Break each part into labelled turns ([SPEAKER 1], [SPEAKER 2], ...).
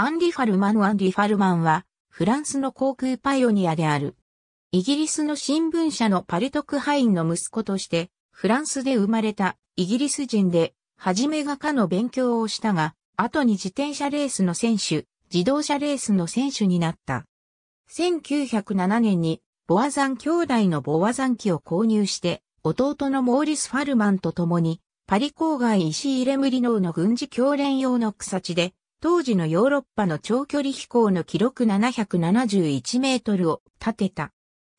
[SPEAKER 1] アンリ・ファルマン・アンファルマンは、フランスの航空パイオニアである。イギリスの新聞社のパルトクハインの息子として、フランスで生まれたイギリス人で、はじめ画家の勉強をしたが、後に自転車レースの選手、自動車レースの選手になった。1907年に、ボアザン兄弟のボアザン機を購入して、弟のモーリス・ファルマンと共に、パリ郊外石入れ無理ノの軍事教練用の草地で、当時のヨーロッパの長距離飛行の記録771メートルを立てた。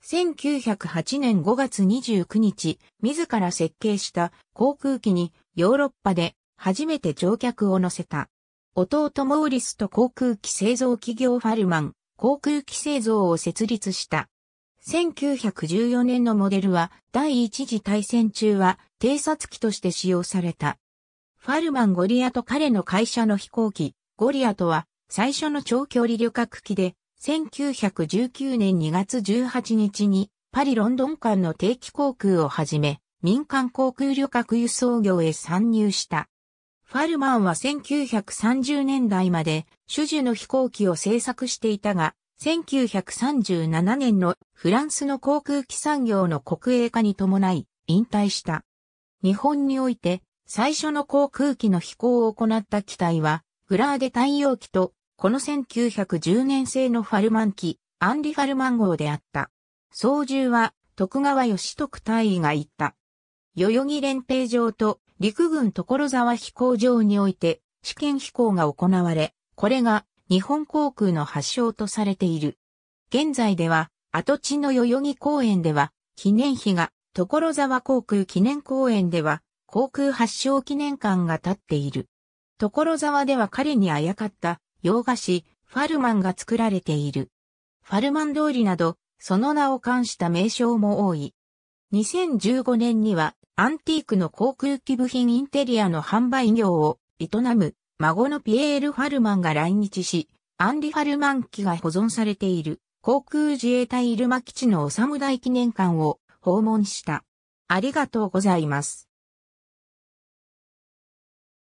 [SPEAKER 1] 1908年5月29日、自ら設計した航空機にヨーロッパで初めて乗客を乗せた。弟モーリスと航空機製造企業ファルマン、航空機製造を設立した。1914年のモデルは第一次大戦中は偵察機として使用された。ファルマンゴリアと彼の会社の飛行機ゴリアとは最初の長距離旅客機で1919年2月18日にパリ・ロンドン間の定期航空をはじめ民間航空旅客輸送業へ参入した。ファルマンは1930年代まで主樹の飛行機を製作していたが、1937年のフランスの航空機産業の国営化に伴い引退した。日本において最初の航空機の飛行を行った機体はグラーデ太陽機と、この1910年製のファルマン機、アンリ・ファルマン号であった。操縦は、徳川義徳大尉が言った。代々木連兵場と陸軍所沢飛行場において試験飛行が行われ、これが日本航空の発祥とされている。現在では跡地の代々木公園では記念碑が、所沢航空記念公園では航空発祥記念館が建っている。所沢では彼にあやかった洋菓子、ファルマンが作られている。ファルマン通りなど、その名を冠した名称も多い。2015年には、アンティークの航空機部品インテリアの販売業を営む孫のピエール・ファルマンが来日し、アンリ・ファルマン機が保存されている航空自衛隊入間基地のお大記念館を訪問した。ありがとうございます。